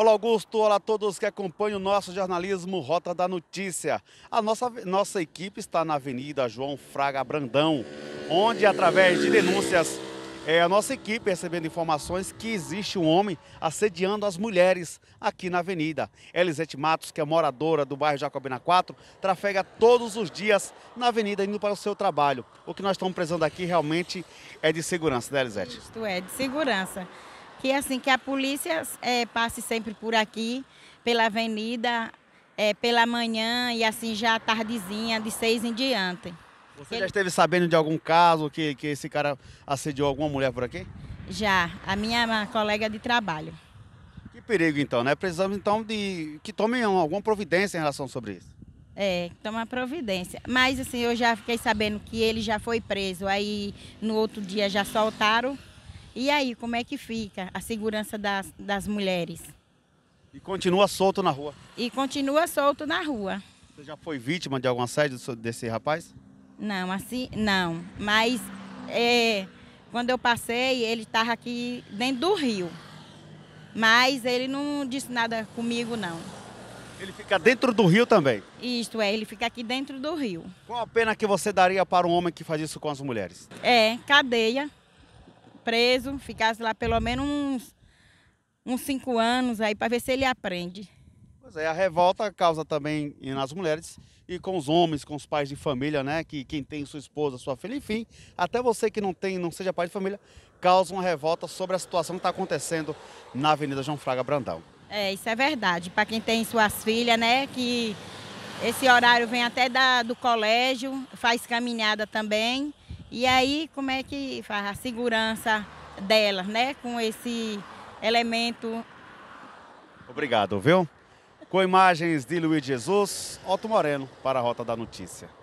Olá, Augusto. Olá a todos que acompanham o nosso jornalismo Rota da Notícia. A nossa, nossa equipe está na Avenida João Fraga Brandão, onde, através de denúncias, é, a nossa equipe recebendo informações que existe um homem assediando as mulheres aqui na avenida. Elisete Matos, que é moradora do bairro Jacobina 4, trafega todos os dias na avenida indo para o seu trabalho. O que nós estamos precisando aqui realmente é de segurança, né, Elisete? Isto é, de segurança que assim que a polícia é, passe sempre por aqui, pela avenida, é, pela manhã e assim já tardezinha, de seis em diante. Você Ele... já esteve sabendo de algum caso que, que esse cara assediou alguma mulher por aqui? Já, a minha colega de trabalho. Que perigo então, né? Precisamos então de que tomem alguma providência em relação sobre isso. É, toma providência. Mas assim, eu já fiquei sabendo que ele já foi preso. Aí no outro dia já soltaram e aí, como é que fica a segurança das, das mulheres? E continua solto na rua? E continua solto na rua. Você já foi vítima de algum assédio desse rapaz? Não, assim, não. Mas é, quando eu passei, ele estava aqui dentro do rio. Mas ele não disse nada comigo, não. Ele fica dentro do rio também? Isto é, ele fica aqui dentro do rio. Qual a pena que você daria para um homem que faz isso com as mulheres? É, cadeia preso, ficasse lá pelo menos uns, uns cinco anos aí para ver se ele aprende. Pois é, a revolta causa também nas mulheres e com os homens, com os pais de família, né? Que quem tem sua esposa, sua filha, enfim, até você que não tem, não seja pai de família, causa uma revolta sobre a situação que está acontecendo na Avenida João Fraga Brandão. É, isso é verdade. Para quem tem suas filhas, né? Que esse horário vem até da, do colégio, faz caminhada também. E aí, como é que faz a segurança delas, né? Com esse elemento. Obrigado, viu? Com imagens de Luiz Jesus, Otto Moreno para a Rota da Notícia.